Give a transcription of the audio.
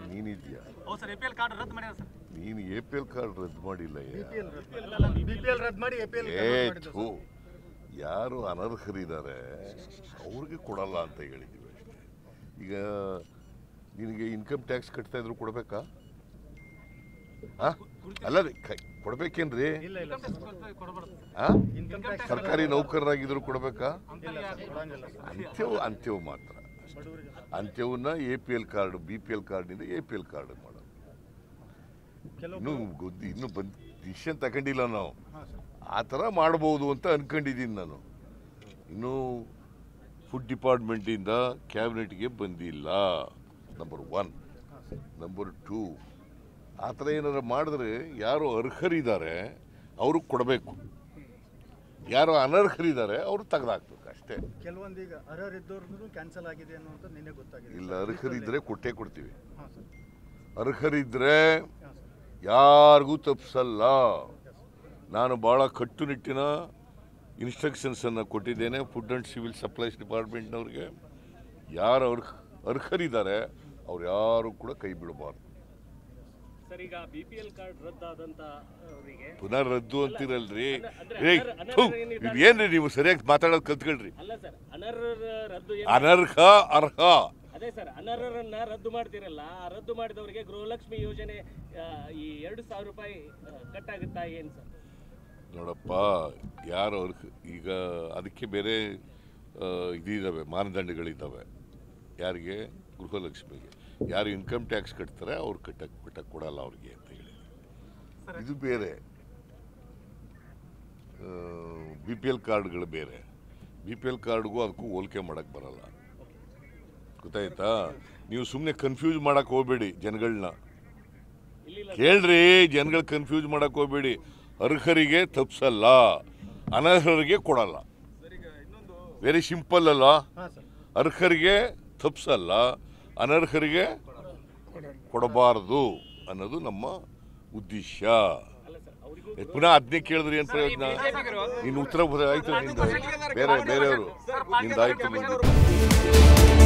ಯಾರು ನೀನಿದ್ಯಾ ನೀನು A P L card ರದ್ದು ಮಾಡಿಲ್ಲ ಯಾರು ಅನರ್ಹರಿದ್ದಾರೆ ಅವ್ರಿಗೆ ಕೊಡಲ್ಲ ಅಂತ ಹೇಳಿದ್ದೀವಿ ಅಷ್ಟೇ ಈಗ ನಿನಗೆ ಇನ್ಕಮ್ ಟ್ಯಾಕ್ಸ್ ಕಟ್ತಾ ಇದ್ರು ಕೊಡಬೇಕಾ ಅಲ್ಲ ರೀ ಕೊಡ್ಬೇಕೇನ್ರಿ ಸರ್ಕಾರಿ ನೌಕರರಾಗಿದ್ರು ಕೊಡಬೇಕಾ ಅಂತ್ಯವು ಅಂತ್ಯವು ಮಾತ್ರ ಅಂತ್ಯವನ್ನ A P L card B P L ಕಾರ್ಡ್ನಿಂದ ಎ ಪಿ ಎಲ್ ಕಾರ್ಡ್ ಮಾಡೋದು ಇನ್ನು ಇನ್ನೂ ಬಂದು ಡಿಸಿಷನ್ ತಗೊಂಡಿಲ್ಲ ನಾವು ಆ ಥರ ಮಾಡ್ಬೋದು ಅಂತ ಅನ್ಕೊಂಡಿದ್ದೀನಿ ನಾನು ಇನ್ನೂ ಫುಡ್ ಡಿಪಾರ್ಟ್ಮೆಂಟಿಂದ ಕ್ಯಾಬಿನೆಟ್ಗೆ ಬಂದಿಲ್ಲ ನಂಬರ್ ಒನ್ ನಂಬರ್ ಟೂ ಆ ಥರ ಏನಾದ್ರು ಮಾಡಿದ್ರೆ ಯಾರು ಅರ್ಹರಿದ್ದಾರೆ ಅವ್ರಿಗೆ ಕೊಡಬೇಕು ಯಾರು ಅನರ್ಹರಿದ್ದಾರೆ ಅವ್ರು ತೆಗೆದಾಕ್ಬೇಕು ಕ್ಯಾನ್ಸಲ್ ಆಗಿದೆ ಗೊತ್ತಾಗಿದೆ ಇಲ್ಲ ಅರ್ಹರಿದ್ರೆ ಕೊಟ್ಟೇ ಕೊಡ್ತೀವಿ ಅರ್ಹರಿದ್ರೆ ಯಾರಿಗೂ ತಪ್ಪಿಸಲ್ಲ ನಾನು ಭಾಳ ಕಟ್ಟುನಿಟ್ಟಿನ ಇನ್ಸ್ಟ್ರಕ್ಷನ್ಸನ್ನು ಕೊಟ್ಟಿದ್ದೇನೆ ಫುಡ್ ಆ್ಯಂಡ್ ಸಿವಿಲ್ ಸಪ್ಲೈಸ್ ಡಿಪಾರ್ಟ್ಮೆಂಟ್ನವ್ರಿಗೆ ಯಾರು ಅರ್ಹ ಅರ್ಹರಿದ್ದಾರೆ ಅವ್ರು ಯಾರು ಕೂಡ ಕೈ ಬಿಡಬಾರ್ದು ಸರ್ ಈಗ ಬಿ ಪಿ ಎಲ್ ಕಾರ್ಡ್ ಅವರಿಗೆ ಪುನರ್ ರದ್ದು ಅಂತೀರಲ್ರಿ ಇದೇನ್ರಿ ನೀವು ಸರಿಯಾಗಿ ಮಾತಾಡೋದು ಕಲ್ತ್ಕೊಳ್ರಿ ಅಲ್ಲ ಸರ್ ಅನರ್ಹ ರದ್ದು ಏನು- ಅರ್ಹ ಅದೇ ಸರ್ ಅನರ್ಹರನ್ನ ರದ್ದು ಮಾಡ್ತೀರಲ್ಲ ರದ್ದು ಮಾಡಿದವರಿಗೆ ಗೃಹಲಕ್ಷ್ಮಿ ಯೋಜನೆ ಈ ಎರಡು ಸಾವಿರ ರೂಪಾಯಿ ಕಟ್ ಆಗುತ್ತಾ ಏನ್ ಸರ್ ನೋಡಪ್ಪ ಯಾರು ಅವ್ರ ಈಗ ಅದಕ್ಕೆ ಬೇರೆ ಆ, ಇದಿದಾವೆ ಮಾನದಂಡಗಳಿದ್ದಾವೆ ಯಾರಿಗೆ ಗೃಹಲಕ್ಷ್ಮಿಗೆ ಯಾರು ಇನ್ಕಮ್ ಟ್ಯಾಕ್ಸ್ ಕಟ್ತಾರೆ ಅವ್ರು ಕಟ್ಟಕ್ಕೆ ಬಿಟ್ಟ ಕೊಡಲ್ಲ ಅವ್ರಿಗೆ ಅಂತ ಹೇಳಿ ಇದು ಬೇರೆ ಬಿ ಪಿ ಎಲ್ ಕಾರ್ಡ್ಗಳು ಬೇರೆ ಬಿ ಪಿ ಎಲ್ ಕಾರ್ಡ್ಗೂ ಅದಕ್ಕೂ ಹೋಲಿಕೆ ಮಾಡೋಕ್ಕೆ ಬರಲ್ಲ ಗೊತ್ತಾಯ್ತಾ ನೀವು ಸುಮ್ಮನೆ ಕನ್ಫ್ಯೂಸ್ ಮಾಡೋಕ್ಕೆ ಹೋಗಬೇಡಿ ಜನಗಳನ್ನ ಕೇಳ್ರಿ ಜನಗಳು ಕನ್ಫ್ಯೂಸ್ ಮಾಡೋಕ್ಕೆ ಹೋಗಬೇಡಿ ಅರ್ಹರಿಗೆ ತಪ್ಸಲ್ಲ ಅನರ್ಹರಿಗೆ ಕೊಡಲ್ಲ ವೆರಿ ಸಿಂಪಲ್ ಅಲ್ಲ ಅರ್ಹರಿಗೆ ತಪ್ಸಲ್ಲ ಅನರ್ಹರಿಗೆ ಕೊಡಬಾರದು ಅನ್ನೋದು ನಮ್ಮ ಉದ್ದೇಶ ಪುನಃ ಅದನ್ನೇ ಕೇಳಿದ್ರೆ ಏನು ಪ್ರಯೋಜನ ನೀನು ಉತ್ತರ ಆಯ್ತು ಬೇರೆ ಬೇರೆಯವರು ನಿಂದಾಯ್ತು